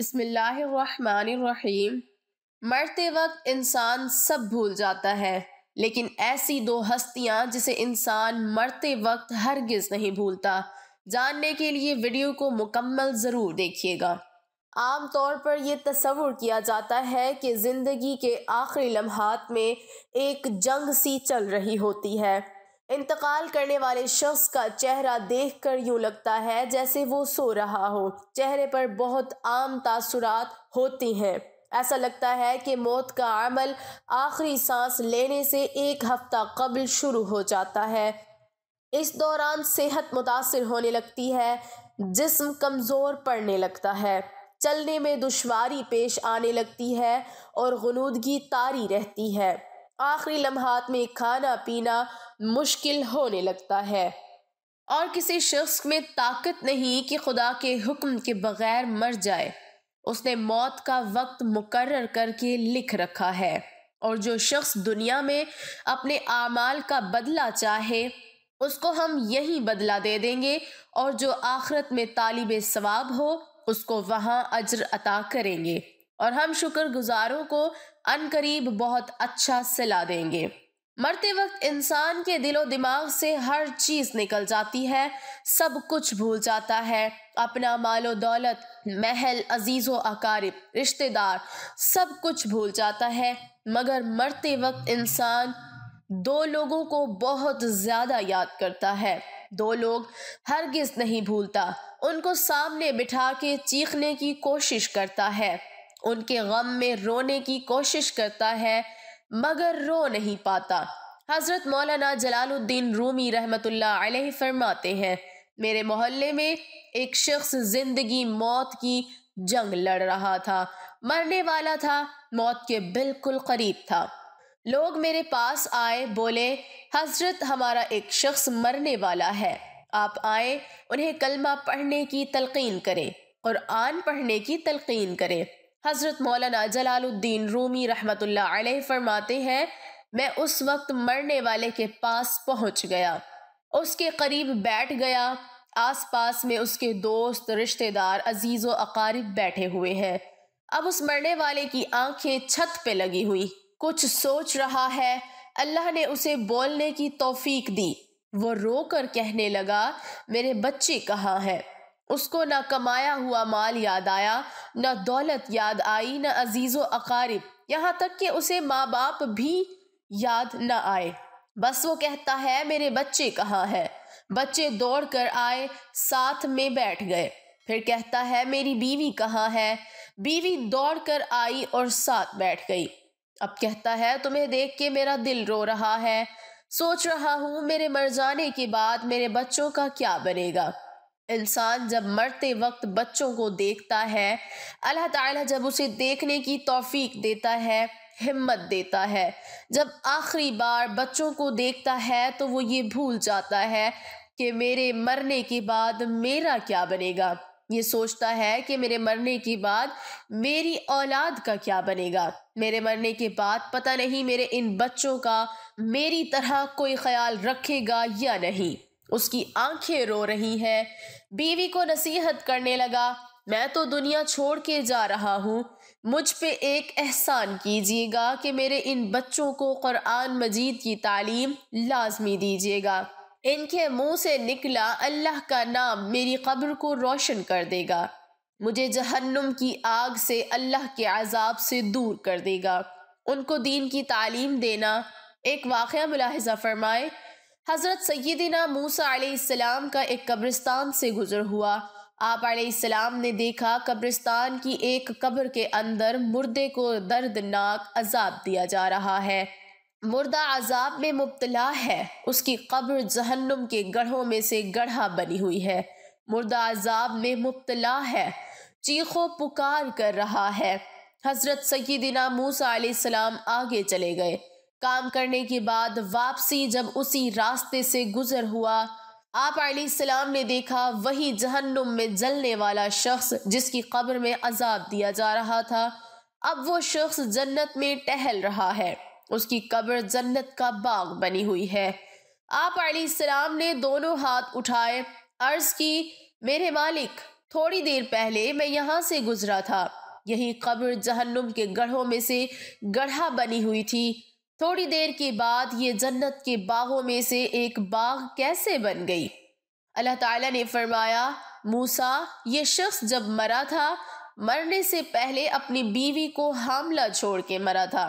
बसमीम मरते वक्त इंसान सब भूल जाता है लेकिन ऐसी दो हस्तियां जिसे इंसान मरते वक्त हरगिज़ नहीं भूलता जानने के लिए वीडियो को मुकम्मल ज़रूर देखिएगा आम तौर पर यह तस्वुर किया जाता है कि ज़िंदगी के आखिरी लम्हात में एक जंग सी चल रही होती है इंतकाल करने वाले शख्स का चेहरा देखकर यूं लगता है जैसे वो सो रहा हो चेहरे पर बहुत आम तासुरात होती हैं ऐसा लगता है कि मौत का अमल आखिरी सांस लेने से एक हफ्ता कबल शुरू हो जाता है इस दौरान सेहत मुतासर होने लगती है जिस्म कमज़ोर पड़ने लगता है चलने में दुशारी पेश आने लगती है और गनूदगी तारी रहती है आखिरी लम्हात में खाना पीना मुश्किल होने लगता है और किसी शख्स में ताकत नहीं कि खुदा के हुक्म के बगैर मर जाए उसने मौत का वक्त मुकर करके लिख रखा है और जो शख्स दुनिया में अपने आमाल का बदला चाहे उसको हम यही बदला दे देंगे और जो आखरत में तालिब सवाब हो उसको वहाँ अजर अता करेंगे और हम शुक्र गुज़ारों को अनकरीब बहुत अच्छा सिला देंगे मरते वक्त इंसान के दिलो दिमाग से हर चीज निकल जाती है सब कुछ भूल जाता है अपना मालो दौलत महल अजीज़ो अकारब रिश्तेदार सब कुछ भूल जाता है मगर मरते वक्त इंसान दो लोगों को बहुत ज़्यादा याद करता है दो लोग हरगिज़ नहीं भूलता उनको सामने बिठा के चीखने की कोशिश करता है उनके गम में रोने की कोशिश करता है मगर रो नहीं पाता हज़रत मौलाना जलालुद्दीन रूमी रहमत अलैह फरमाते हैं मेरे मोहल्ले में एक शख्स ज़िंदगी मौत की जंग लड़ रहा था मरने वाला था मौत के बिल्कुल करीब था लोग मेरे पास आए बोले हजरत हमारा एक शख्स मरने वाला है आप आए उन्हें कलमा पढ़ने की तलकीन करें और आन पढ़ने की तलकीन करें हज़रत मौलाना जलालुद्दीन रूमी रहमत फरमाते हैं मैं उस वक्त मरने वाले के पास पहुंच गया उसके करीब बैठ गया आस पास में उसके दोस्त रिश्तेदार अजीज़ व अकारिब बैठे हुए हैं अब उस मरने वाले की आंखें छत पे लगी हुई कुछ सोच रहा है अल्लाह ने उसे बोलने की तोफीक दी वो रो कर कहने लगा मेरे बच्चे कहाँ हैं उसको ना कमाया हुआ माल याद आया न दौलत याद आई न अजीज़ अकारिब यहाँ तक कि उसे माँ बाप भी याद न आए बस वो कहता है मेरे बच्चे कहाँ हैं बच्चे दौड़ कर आए साथ में बैठ गए फिर कहता है मेरी बीवी कहाँ है बीवी दौड़ कर आई और साथ बैठ गई अब कहता है तुम्हें देख के मेरा दिल रो रहा है सोच रहा हूँ मेरे मर जाने के बाद मेरे बच्चों का क्या बनेगा इंसान जब मरते वक्त बच्चों को देखता है अल्लाह ताला जब उसे देखने की तौफीक देता है हिम्मत देता है जब आखिरी बार बच्चों को देखता है तो वो ये भूल जाता है कि मेरे मरने के बाद मेरा क्या बनेगा ये सोचता है कि मेरे मरने के बाद मेरी औलाद का क्या बनेगा मेरे मरने के बाद पता नहीं मेरे इन बच्चों का मेरी तरह कोई ख्याल रखेगा या नहीं उसकी आंखें रो रही हैं बीवी को नसीहत करने लगा मैं तो दुनिया छोड़ के जा रहा हूँ मुझ पे एक एहसान कीजिएगा कि मेरे इन बच्चों को क़ुरान मजीद की तालीम लाजमी दीजिएगा इनके मुंह से निकला अल्लाह का नाम मेरी कब्र को रोशन कर देगा मुझे जहन्नुम की आग से अल्लाह के अजाब से दूर कर देगा उनको दीन की तालीम देना एक वाक़ मुलाहजा फरमाए हज़रत सैदिना मूसा आलाम का एक कब्रिस्तान से गुज़र हुआ आप ने देखा कब्रिस्तान की एक कब्र के अंदर मुर्दे को दर्दनाक अजाब दिया जा रहा है मुर्दा अजाब में मुबतला है उसकी कब्र जहन्नुम के गढ़ों में से गढ़ा बनी हुई है मुर्दा अजाब में मुबतला है चीखों पुकार कर रहा है हज़रत सैदिना मूसा आलाम आगे चले गए काम करने के बाद वापसी जब उसी रास्ते से गुजर हुआ आप सलाम ने देखा वही जहन्नुम में जलने वाला शख्स जिसकी कब्र में अजाब दिया जा रहा था अब वो शख्स जन्नत में टहल रहा है उसकी कब्र जन्नत का बाग बनी हुई है आप सलाम ने दोनों हाथ उठाए अर्ज की मेरे मालिक थोड़ी देर पहले मैं यहाँ से गुजरा था यही कब्र जहन्नुम के गढ़ों में से गढ़ा बनी हुई थी थोड़ी देर के बाद ये जन्नत के बागों में से एक बाग कैसे बन गई अल्लाह ताला ने फरमाया मूसा ये शख्स जब मरा था मरने से पहले अपनी बीवी को हामला छोड़ के मरा था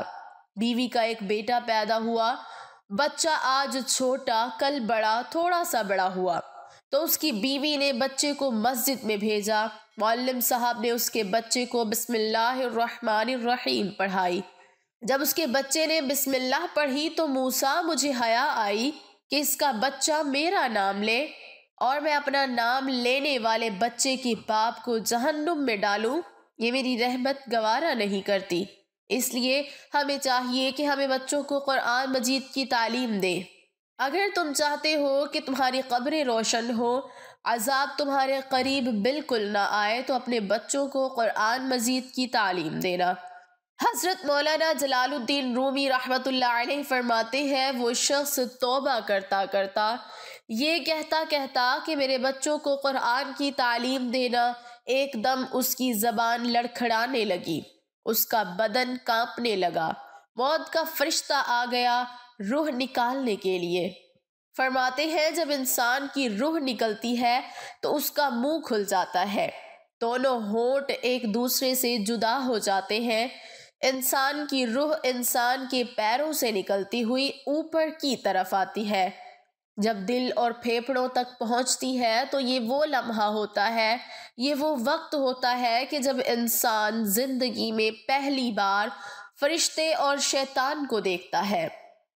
बीवी का एक बेटा पैदा हुआ बच्चा आज छोटा कल बड़ा थोड़ा सा बड़ा हुआ तो उसकी बीवी ने बच्चे को मस्जिद में भेजा मौलम साहब ने उसके बच्चे को रहीम पढ़ाई जब उसके बच्चे ने बिस्मिल्लाह पढ़ी तो मूसा मुझे हया आई कि इसका बच्चा मेरा नाम ले और मैं अपना नाम लेने वाले बच्चे की बाप को जहन्नुम में डालूं ये मेरी रहमत गवारा नहीं करती इसलिए हमें चाहिए कि हमें बच्चों को कुरान मजीद की तालीम दें अगर तुम चाहते हो कि तुम्हारी कब्रें रोशन हो अजाब तुम्हारे करीब बिल्कुल ना आए तो अपने बच्चों को कुरान मजीद की तालीम देना हज़रत मौलाना जलालुद्दीन रूमी रहमत फरमाते हैं वो शख्स तोबा करता करता ये कहता कहता कि मेरे बच्चों को क़ुरान की तालीम देना एकदम उसकी ज़बान लड़खड़ाने लगी उसका बदन कांपने लगा मौत का फरिश्ता आ गया रूह निकालने के लिए फरमाते हैं जब इंसान की रूह निकलती है तो उसका मुंह खुल जाता है दोनों होठ एक दूसरे से जुदा हो जाते हैं इंसान की रूह इंसान के पैरों से निकलती हुई ऊपर की तरफ आती है जब दिल और फेफड़ों तक पहुंचती है तो ये वो लम्हा होता है ये वो वक्त होता है कि जब इंसान ज़िंदगी में पहली बार फरिश्ते और शैतान को देखता है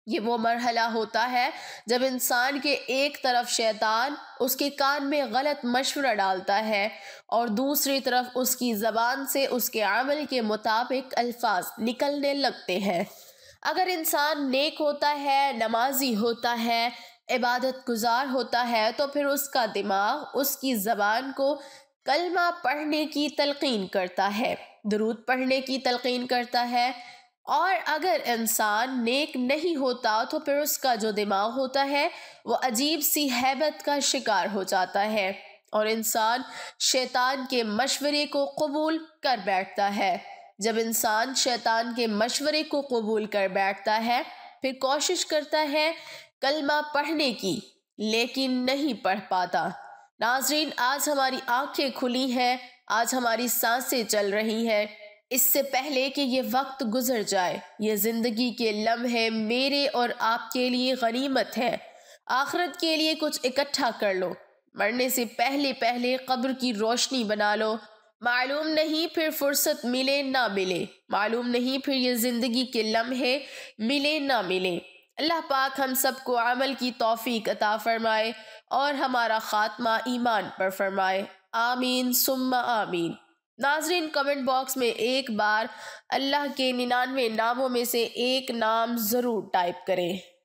ये वो मरहला होता है जब इंसान के एक तरफ शैतान उसके कान में गलत मशवरा डालता है और दूसरी तरफ उसकी ज़बान से उसके अमल के मुताबिक अल्फाज निकलने लगते हैं अगर इंसान नेक होता है नमाजी होता है इबादत गुजार होता है तो फिर उसका दिमाग उसकी ज़बान को कलमा पढ़ने की तलकिन करता है दरूद पढ़ने की तलकिन करता है और अगर इंसान नेक नहीं होता तो फिर उसका जो दिमाग होता है वो अजीब सी हैबत का शिकार हो जाता है और इंसान शैतान के मशवरे को कबूल कर बैठता है जब इंसान शैतान के मशवरे को कबूल कर बैठता है फिर कोशिश करता है कलमा पढ़ने की लेकिन नहीं पढ़ पाता नाजरीन आज हमारी आंखें खुली हैं आज हमारी सांसें चल रही हैं इससे पहले कि ये वक्त गुजर जाए ये ज़िंदगी के लम्हे मेरे और आपके लिए गनीमत है आखरत के लिए कुछ इकट्ठा कर लो मरने से पहले पहले कब्र की रोशनी बना लो मालूम नहीं फिर फुर्सत मिले ना मिले मालूम नहीं फिर ये ज़िंदगी के लम्हे मिले ना मिले अल्लाह पाक हम सबको अमल की तोफ़ी अता फ़रमाए और हमारा ख़ात्मा ईमान पर फरमाए आमीन सुम्मा आमीन नाजरीन कमेंट बॉक्स में एक बार अल्लाह के निन्यानवे नामों में से एक नाम ज़रूर टाइप करें